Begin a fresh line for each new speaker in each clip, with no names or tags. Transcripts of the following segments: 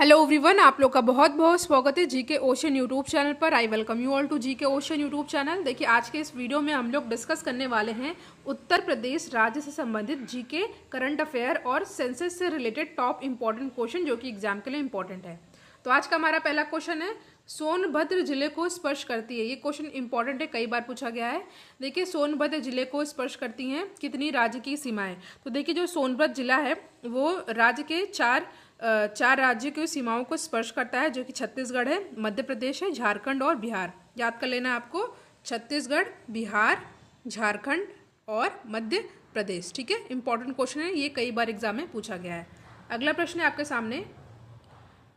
hello everyone आप लोग का बहुत बहुत स्वागत है जीके ओशन यूट्यूब चैनल पर I welcome you all to GK ocean YouTube channel देखिए आज के इस वीडियो में हम लोग डिस्कस करने वाले हैं उत्तर प्रदेश राज्य से संबंधित जीके करंट अफेयर और सेंसेस से रिलेटेड टॉप इम्पोर्टेंट क्वेश्चन जो कि एग्जाम के लिए इम्पोर्टेंट है तो आज का हमारा पहला क्वेश्चन है सोनभद्र जिले को स्पर्श करती है ये क्वेश्चन इंपॉर्टेंट है कई बार पूछा गया है देखिए सोनभद्र जिले को स्पर्श करती हैं कितनी राज्य की सीमाएं तो देखिए जो सोनभद्र जिला है वो राज्य के चार चार राज्यों की सीमाओं को स्पर्श करता है जो कि छत्तीसगढ़ है मध्य प्रदेश है झारखंड और बिहार याद कर लेना आपको छत्तीसगढ़ बिहार झारखंड और मध्य प्रदेश ठीक है इंपॉर्टेंट क्वेश्चन है ये कई बार एग्जाम में पूछा गया है अगला प्रश्न है आपके सामने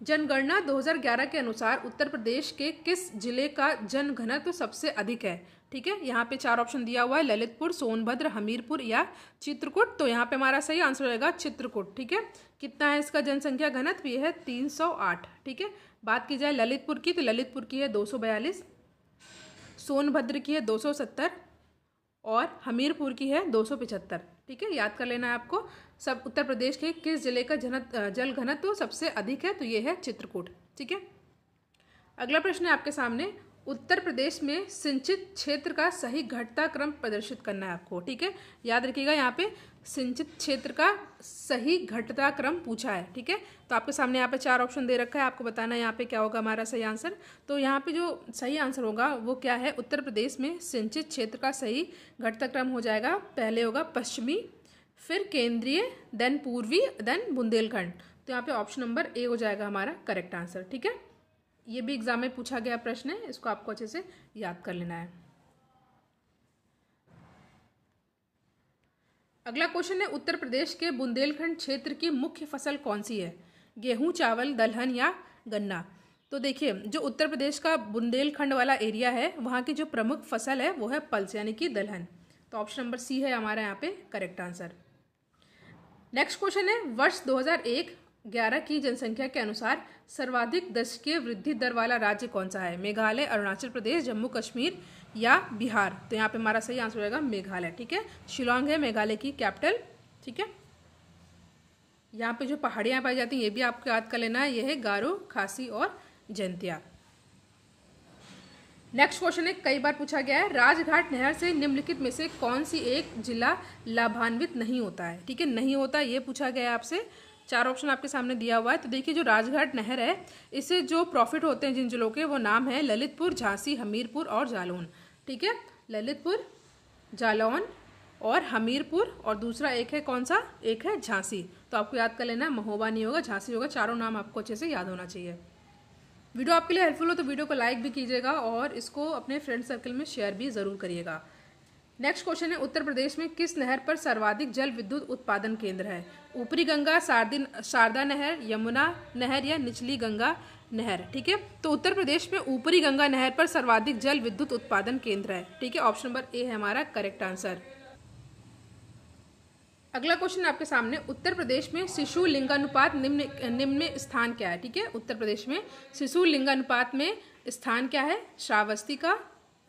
जनगणना 2011 के अनुसार उत्तर प्रदेश के किस जिले का जन तो सबसे अधिक है ठीक है यहाँ पे चार ऑप्शन दिया हुआ है ललितपुर सोनभद्र हमीरपुर या चित्रकूट तो यहाँ पे हमारा सही आंसर रहेगा चित्रकूट ठीक है कितना है इसका जनसंख्या घनत्व ये है 308 ठीक है बात की जाए ललितपुर की तो ललितपुर की है 242 सोनभद्र की है 270 और हमीरपुर की है 275 ठीक है याद कर लेना है आपको सब उत्तर प्रदेश के किस जिले का जनत जल घनत्व सबसे अधिक है तो ये है चित्रकूट ठीक है अगला प्रश्न है आपके सामने उत्तर प्रदेश में सिंचित क्षेत्र का सही घटता क्रम प्रदर्शित करना है आपको ठीक है याद रखिएगा यहाँ पे सिंचित क्षेत्र का सही घटता क्रम पूछा है ठीक है तो आपके सामने यहाँ पे चार ऑप्शन दे रखा है आपको बताना है यहाँ पे क्या होगा हमारा सही आंसर तो यहाँ पे जो सही आंसर होगा वो क्या है उत्तर प्रदेश में सिंचित क्षेत्र का सही घटता क्रम हो जाएगा पहले होगा पश्चिमी फिर केंद्रीय देन पूर्वी देन बुंदेलखंड तो यहाँ पे ऑप्शन नंबर ए हो जाएगा हमारा करेक्ट आंसर ठीक है ये भी एग्जाम में पूछा गया प्रश्न है इसको आपको अच्छे से याद कर लेना है अगला क्वेश्चन है उत्तर प्रदेश के बुंदेलखंड क्षेत्र की मुख्य फसल कौन सी है गेहूं चावल दलहन या गन्ना तो देखिए जो उत्तर प्रदेश का बुंदेलखंड वाला एरिया है वहाँ की जो प्रमुख फसल है वो है पल्स यानी कि दलहन तो ऑप्शन नंबर सी है हमारा यहाँ पे करेक्ट आंसर नेक्स्ट क्वेश्चन है वर्ष 2001 11 की जनसंख्या के अनुसार सर्वाधिक दशकीय वृद्धि दर वाला राज्य कौन सा है मेघालय अरुणाचल प्रदेश जम्मू कश्मीर या बिहार तो यहाँ पे हमारा सही आंसर रहेगा मेघालय ठीक है शिलोंग है मेघालय की कैपिटल ठीक है यहाँ पे जो पहाड़ियाँ पाई जाती हैं ये भी आपको याद कर लेना है ये है गारो खासी और जंतिया नेक्स्ट क्वेश्चन है कई बार पूछा गया है राजघाट नहर से निम्नलिखित में से कौन सी एक जिला लाभान्वित नहीं होता है ठीक है नहीं होता ये पूछा गया है आपसे चार ऑप्शन आपके सामने दिया हुआ है तो देखिए जो राजघाट नहर है इससे जो प्रॉफिट होते हैं जिन जिलों के वो नाम है ललितपुर झांसी हमीरपुर और जालौन ठीक है ललितपुर जालौन और हमीरपुर और दूसरा एक है कौन सा एक है झांसी तो आपको याद कर लेना महोबा नहीं होगा झांसी होगा चारों नाम आपको अच्छे से याद होना चाहिए वीडियो आपके लिए हेल्पफुल हो तो वीडियो को लाइक भी कीजिएगा और इसको अपने फ्रेंड सर्कल में शेयर भी ज़रूर करिएगा नेक्स्ट क्वेश्चन है उत्तर प्रदेश में किस नहर पर सर्वाधिक जल विद्युत उत्पादन केंद्र है ऊपरी गंगा शारदी शारदा नहर यमुना नहर या निचली गंगा नहर ठीक है तो उत्तर प्रदेश में ऊपरी गंगा नहर पर सर्वाधिक जल विद्युत उत्पादन केंद्र है ठीक है ऑप्शन नंबर ए है हमारा करेक्ट आंसर अगला क्वेश्चन आपके सामने उत्तर प्रदेश में शिशु लिंगानुपात निम्न निम्न स्थान क्या है ठीक है उत्तर प्रदेश में शिशु लिंगानुपात में स्थान क्या है श्रावस्ती का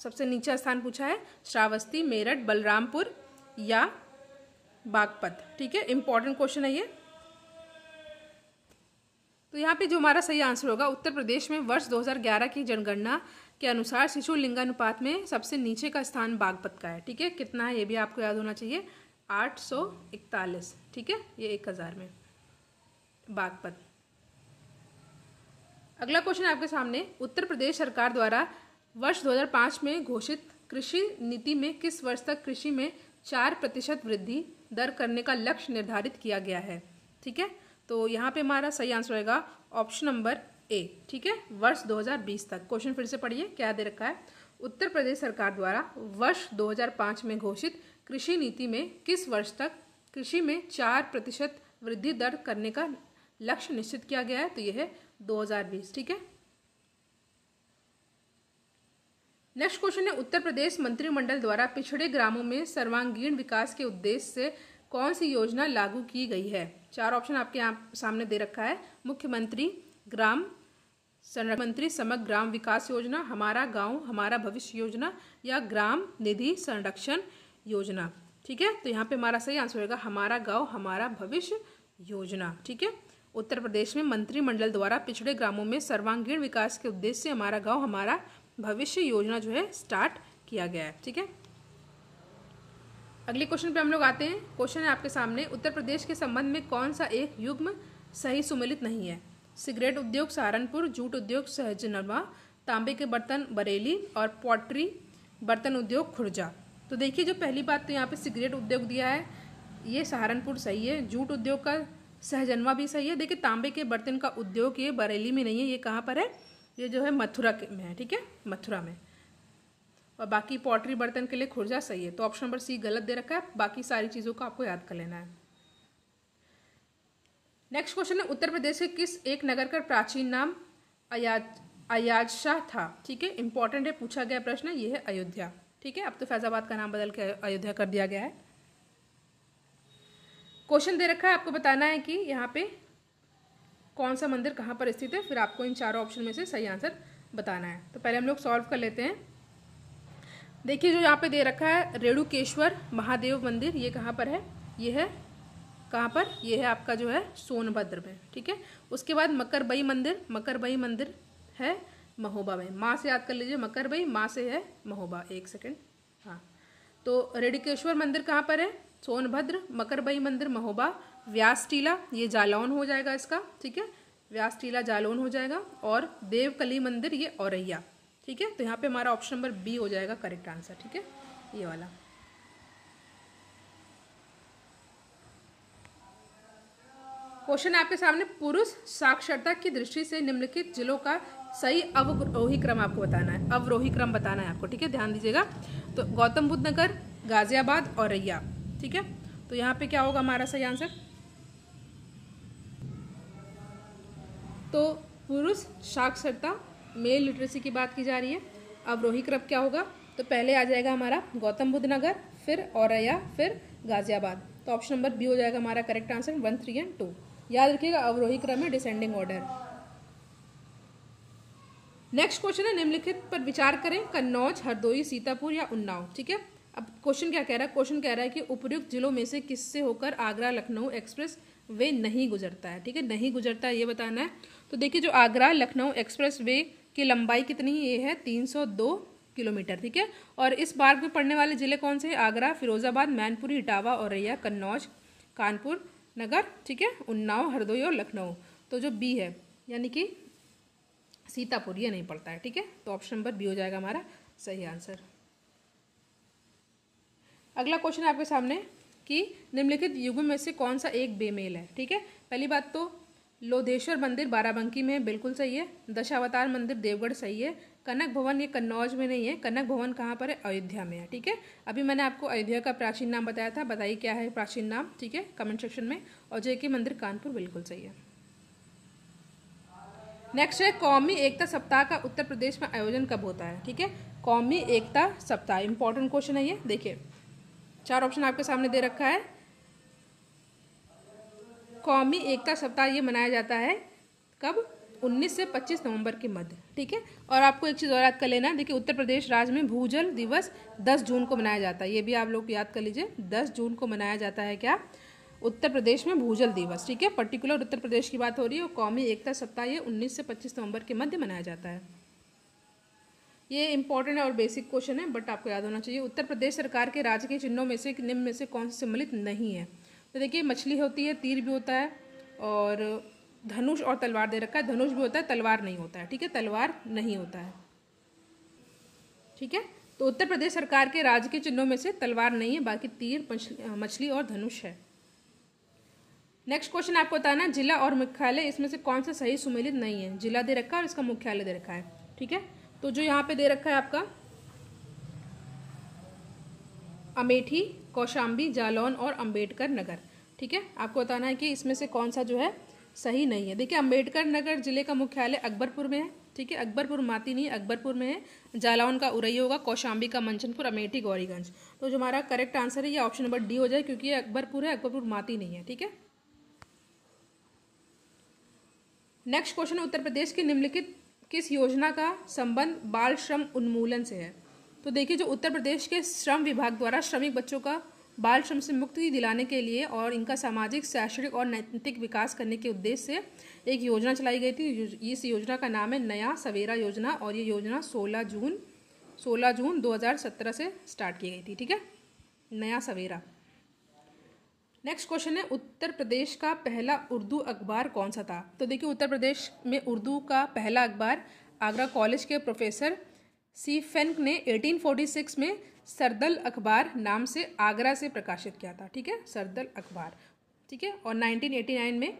सबसे नीचा स्थान पूछा है श्रावस्ती मेरठ बलरामपुर या बागपत ठीक है इंपॉर्टेंट क्वेश्चन है ये तो यहाँ पे जो हमारा सही आंसर होगा उत्तर प्रदेश में वर्ष 2011 की जनगणना के अनुसार शिशु लिंगानुपात में सबसे नीचे का स्थान बागपत का है ठीक है कितना है ये भी आपको याद होना चाहिए 841 ठीक है ये एक हज़ार में बागपत अगला क्वेश्चन आपके सामने उत्तर प्रदेश सरकार द्वारा वर्ष 2005 में घोषित कृषि नीति में किस वर्ष तक कृषि में चार प्रतिशत वृद्धि दर करने का लक्ष्य निर्धारित किया गया है ठीक है तो यहाँ पे हमारा सही आंसर होगा ऑप्शन नंबर ए ठीक है वर्ष 2020 तक क्वेश्चन फिर से पढ़िए क्या दे रखा है उत्तर प्रदेश सरकार द्वारा वर्ष 2005 में घोषित कृषि नीति में किस वर्ष तक कृषि में चार प्रतिशत वृद्धि दर करने का लक्ष्य निश्चित किया गया है तो यह है दो ठीक है नेक्स्ट क्वेश्चन है उत्तर प्रदेश मंत्रिमंडल द्वारा पिछड़े ग्रामों में सर्वांगीण विकास के उद्देश्य से कौन सी योजना लागू की गई है चार ऑप्शन आपके यहाँ सामने दे रखा है मुख्यमंत्री ग्राम संरक्षण मंत्री समग्र ग्राम विकास योजना हमारा गांव हमारा भविष्य योजना या ग्राम निधि संरक्षण योजना ठीक है तो यहाँ पे हमारा सही आंसर होगा हमारा गांव हमारा भविष्य योजना ठीक है उत्तर प्रदेश में मंत्रिमंडल द्वारा पिछड़े ग्रामों में सर्वांगीण विकास के उद्देश्य से हमारा गांव हमारा भविष्य योजना जो है स्टार्ट किया गया है ठीक है अगले क्वेश्चन पे हम लोग आते हैं क्वेश्चन है आपके सामने उत्तर प्रदेश के संबंध में कौन सा एक युग्म सही सुमिलित नहीं है सिगरेट उद्योग सहारनपुर जूट उद्योग सहजनवा तांबे के बर्तन बरेली और पॉटरी बर्तन उद्योग खुर्जा तो देखिए जो पहली बात तो यहाँ पे सिगरेट उद्योग दिया है ये सहारनपुर सही है जूट उद्योग का सहजनवा भी सही है देखिए तांबे के बर्तन का उद्योग ये बरेली में नहीं है ये कहाँ पर है ये जो है मथुरा में है ठीक है मथुरा में और बाकी पॉटरी बर्तन के लिए खुर्जा सही है तो ऑप्शन नंबर सी गलत दे रखा है बाकी सारी चीज़ों को आपको याद कर लेना है नेक्स्ट क्वेश्चन है उत्तर प्रदेश के किस एक नगर का प्राचीन नाम अयाज अयाज शाह था ठीक है इंपॉर्टेंट है पूछा गया प्रश्न ये है अयोध्या ठीक है अब तो फैजाबाद का नाम बदल के अयोध्या कर दिया गया है क्वेश्चन दे रखा है आपको बताना है कि यहाँ पे कौन सा मंदिर कहाँ पर स्थित है फिर आपको इन चारों ऑप्शन में से सही आंसर बताना है तो पहले हम लोग सॉल्व कर लेते हैं देखिए जो यहाँ पे दे रखा है रेणुकेश्वर महादेव मंदिर ये कहाँ पर है ये है कहाँ पर ये है आपका जो है सोनभद्र में ठीक है उसके बाद मकरबई मंदिर मकरबई मंदिर है महोबा में माँ से याद कर लीजिए मकरबई माँ से है महोबा एक सेकेंड हाँ तो रेणुकेश्वर मंदिर कहाँ पर है सोनभद्र मकरबई मंदिर महोबा व्यास टीला ये जालौन हो जाएगा इसका ठीक है व्यास टीला जालौन हो जाएगा और देवकली मंदिर ये औरैया ठीक है तो यहाँ पे हमारा ऑप्शन नंबर बी हो जाएगा करेक्ट आंसर ठीक है ये वाला क्वेश्चन आपके सामने पुरुष साक्षरता की दृष्टि से निम्नलिखित जिलों का सही अवरोही क्रम आपको बताना है अवरोही क्रम बताना है आपको ठीक है ध्यान दीजिएगा तो गौतम बुद्ध नगर गाजियाबाद और रैया ठीक है तो यहाँ पे क्या होगा हमारा सही आंसर तो पुरुष साक्षरता मेल लिटरेसी की बात की जा रही है अब रोही क्रम क्या होगा तो पहले आ जाएगा हमारा गौतम बुद्ध नगर फिर औरैया फिर गाजियाबाद तो ऑप्शन नंबर बी हो जाएगा हमारा correct answer one three and two याद रखिएगा अवरोही क्रम है डिसेंडिंग ऑर्डर नेक्स्ट क्वेश्चन है निम्नलिखित पर विचार करें कन्नौज हरदोई सीतापुर या उन्नाव ठीक है अब क्वेश्चन क्या कह रहा है क्वेश्चन कह रहा है कि उपयुक्त जिलों में से किससे होकर आगरा लखनऊ एक्सप्रेस वे नहीं गुजरता है ठीक है नहीं गुजरता है ये बताना है तो देखिए जो आगरा लखनऊ एक्सप्रेस वे की लंबाई कितनी ये है 302 किलोमीटर ठीक है और इस मार्ग में पड़ने वाले ज़िले कौन से हैं आगरा फिरोजाबाद मैनपुरी इटावा औरैया कन्नौज कानपुर नगर ठीक है उन्नाव हरदोई और लखनऊ तो जो बी है यानी कि सीतापुर ये नहीं पड़ता है ठीक है तो ऑप्शन नंबर बी हो जाएगा हमारा सही आंसर अगला क्वेश्चन आपके सामने कि निम्नलिखित युगों में से कौन सा एक बेमेल है ठीक है पहली बात तो लोधेश्वर मंदिर बाराबंकी में बिल्कुल सही है दशावतार मंदिर देवगढ़ सही है कनक भवन ये कन्नौज में नहीं है कनक भवन कहाँ पर है अयोध्या में है ठीक है अभी मैंने आपको अयोध्या का प्राचीन नाम बताया था बताइए क्या है प्राचीन नाम ठीक है कमेंट सेक्शन में और जय के मंदिर कानपुर बिल्कुल सही है नेक्स्ट है कौमी एकता सप्ताह का उत्तर प्रदेश में आयोजन कब होता है ठीक है कौमी एकता सप्ताह इंपॉर्टेंट क्वेश्चन है ये देखिए चार ऑप्शन आपके सामने दे रखा है कौमी एकता सप्ताह ये मनाया जाता है कब 19 से 25 नवंबर के मध्य ठीक है और आपको एक चीज़ और याद कर लेना देखिए उत्तर प्रदेश राज्य में भूजल दिवस 10 जून को मनाया जाता है ये भी आप लोग याद कर लीजिए 10 जून को मनाया जाता है क्या उत्तर प्रदेश में भूजल दिवस ठीक है पर्टिकुलर उत्तर प्रदेश की बात हो रही है और कौमी एकता सप्ताह ये 19 से 25 नवंबर के मध्य मनाया जाता है ये इंपॉर्टेंट और बेसिक क्वेश्चन है बट आपको याद होना चाहिए उत्तर प्रदेश सरकार के राज्य के चिन्हों में से निम्न में से कौन से सम्मिलित नहीं है तो देखिए मछली होती है तीर भी होता है और धनुष और तलवार दे रखा है धनुष भी होता है तलवार नहीं होता है ठीक है तलवार नहीं होता है ठीक है तो उत्तर प्रदेश सरकार के राज्य के चिन्हों में से तलवार नहीं है बाकी तीर मछली और धनुष है नेक्स्ट क्वेश्चन आपको बताना जिला और मुख्यालय इसमें से कौन सा सही सुमेलित नहीं है जिला दे रखा है और इसका मुख्यालय दे रखा है ठीक है तो जो यहाँ पे दे रखा है आपका अमेठी कौशाम्बी जालौन और अंबेडकर नगर ठीक है आपको बताना है कि इसमें से कौन सा जो है सही नहीं है देखिए अंबेडकर नगर जिले का मुख्यालय अकबरपुर में है ठीक है अकबरपुर माती नहीं अकबरपुर में है जालौन का उरई होगा कौशाम्बी का मंचनपुर अमेठी गौरीगंज तो जो हमारा करेक्ट आंसर है ये ऑप्शन नंबर डी हो जाए क्योंकि ये अकबरपुर है अकबरपुर माती नहीं है ठीक है नेक्स्ट क्वेश्चन उत्तर प्रदेश के निम्नलिखित किस योजना का संबंध बाल श्रम उन्मूलन से है तो देखिए जो उत्तर प्रदेश के श्रम विभाग द्वारा श्रमिक बच्चों का बाल श्रम से मुक्ति दिलाने के लिए और इनका सामाजिक शैक्षणिक और नैतिक विकास करने के उद्देश्य से एक योजना चलाई गई थी इस योजना का नाम है नया सवेरा योजना और ये योजना 16 जून 16 जून 2017 से स्टार्ट की गई थी ठीक है नया सवेरा नेक्स्ट क्वेश्चन है उत्तर प्रदेश का पहला उर्दू अखबार कौन सा था तो देखिए उत्तर प्रदेश में उर्दू का पहला अखबार आगरा कॉलेज के प्रोफेसर सी फेंक ने 1846 में सरदल अखबार नाम से आगरा से प्रकाशित किया था ठीक है सरदल अखबार ठीक है और 1989 में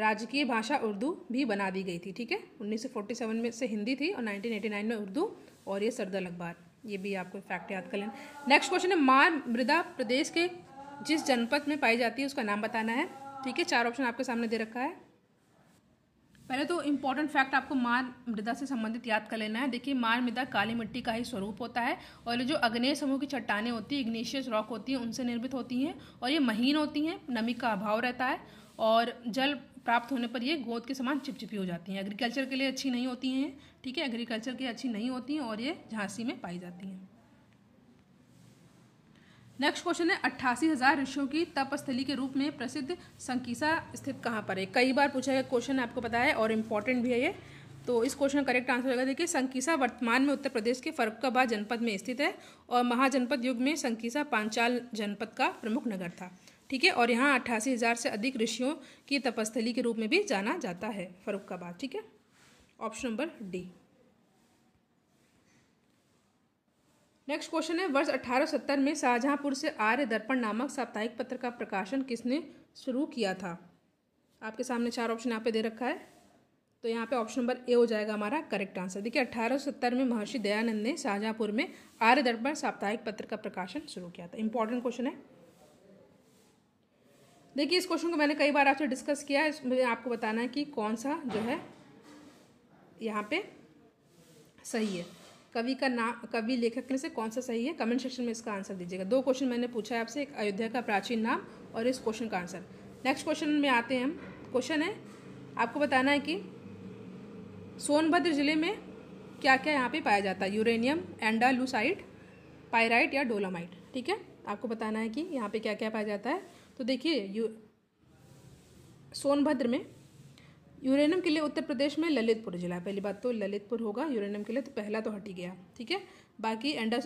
राजकीय भाषा उर्दू भी बना दी गई थी ठीक है 1947 में से हिंदी थी और 1989 में उर्दू और ये सरदल अखबार ये भी आपको फैक्ट याद कर लें नेक्स्ट क्वेश्चन है मार मृदा प्रदेश के जिस जनपद में पाई जाती है उसका नाम बताना है ठीक है चार ऑप्शन आपके सामने दे रखा है पहले तो इम्पॉर्टेंट फैक्ट आपको मार मृदा से संबंधित याद कर लेना है देखिए मार मृदा काली मिट्टी का ही स्वरूप होता है और जो अग्नेय समूह की चट्टाने होती है इग्निशियस रॉक होती हैं उनसे निर्मित होती हैं और ये महीन होती हैं नमी का अभाव रहता है और जल प्राप्त होने पर ये गोद के समान चिपचिपी हो जाती हैं एग्रीकल्चर के लिए अच्छी नहीं होती हैं ठीक है एग्रीकल्चर के अच्छी नहीं होती हैं और ये झांसी में पाई जाती हैं नेक्स्ट क्वेश्चन है अट्ठासी हजार ऋषियों की तपस्थली के रूप में प्रसिद्ध संकीसा स्थित कहाँ पर है कई बार पूछा गया क्वेश्चन आपको पता है और इम्पोर्टेंट भी है ये तो इस क्वेश्चन का करेक्ट आंसर होगा देखिए संकीसा वर्तमान में उत्तर प्रदेश के फरुखाबाद जनपद में स्थित है और महाजनपद युग में संकीसा पांचाल जनपद का प्रमुख नगर था ठीक है और यहाँ अट्ठासी हज़ार से अधिक ऋषियों की तपस्थली के रूप में भी जाना जाता है फरुखाबाद ठीक है option number D next question है वर्ष 1870 में शाहजहाँपुर से आर्य दर्पण नामक साप्ताहिक पत्र का प्रकाशन किसने शुरू किया था आपके सामने चार ऑप्शन यहाँ पे दे रखा है तो यहाँ पे ऑप्शन नंबर ए हो जाएगा हमारा करेक्ट आंसर देखिए 1870 में महर्षि दयानंद ने शाहजहाँपुर में आर्य दर्पण साप्ताहिक पत्र का प्रकाशन शुरू किया था इंपॉर्टेंट क्वेश्चन है देखिए इस क्वेश्चन को मैंने कई बार आपसे डिस्कस किया है इसमें आपको बताना है कि कौन सा जो है यहाँ पे सही है कवि का नाम कवि लेखक में से कौन सा सही है कमेंट सेक्शन में इसका आंसर दीजिएगा दो क्वेश्चन मैंने पूछा है आपसे एक अयोध्या का प्राचीन नाम और इस क्वेश्चन का आंसर नेक्स्ट क्वेश्चन में आते हैं हम क्वेश्चन है आपको बताना है कि सोनभद्र जिले में क्या क्या यहाँ पे पाया जाता है यूरेनियम एंडालूसाइड पायराइट या डोलामाइट ठीक है आपको बताना है कि यहाँ पे क्या क्या पाया जाता है तो देखिए यू सोनभद्र में यूरेनियम के लिए उत्तर प्रदेश में ललितपुर जिला पहली बात तो ललितपुर होगा यूरेनियम के लिए तो पहला तो हटी गया ठीक है बाकी एंडा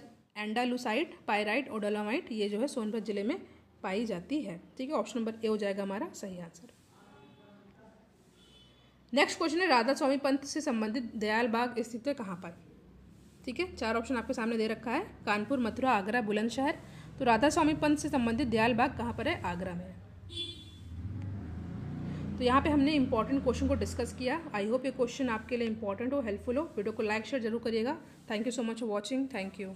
एंडालुसाइट पायराइट ओडोलामाइट ये जो है सोनभद्र जिले में पाई जाती है ठीक है ऑप्शन नंबर ए हो जाएगा हमारा सही आंसर नेक्स्ट क्वेश्चन है राधा स्वामी पंथ से संबंधित दयाल बाग स्थित है कहाँ पर ठीक है चार ऑप्शन आपके सामने दे रखा है कानपुर मथुरा आगरा बुलंदशहर तो राधा स्वामी पंथ से संबंधित दयाल बाग कहाँ पर है आगरा में है तो यहाँ पे हमने इंपॉर्टेंट क्वेश्चन को डिस्कस किया आई होप ये क्वेश्चन आपके लिए इंपॉर्टेंट हो हेल्पफुल हो वीडियो को लाइक शेयर जरूर करिएगा thank you so much for watching thank you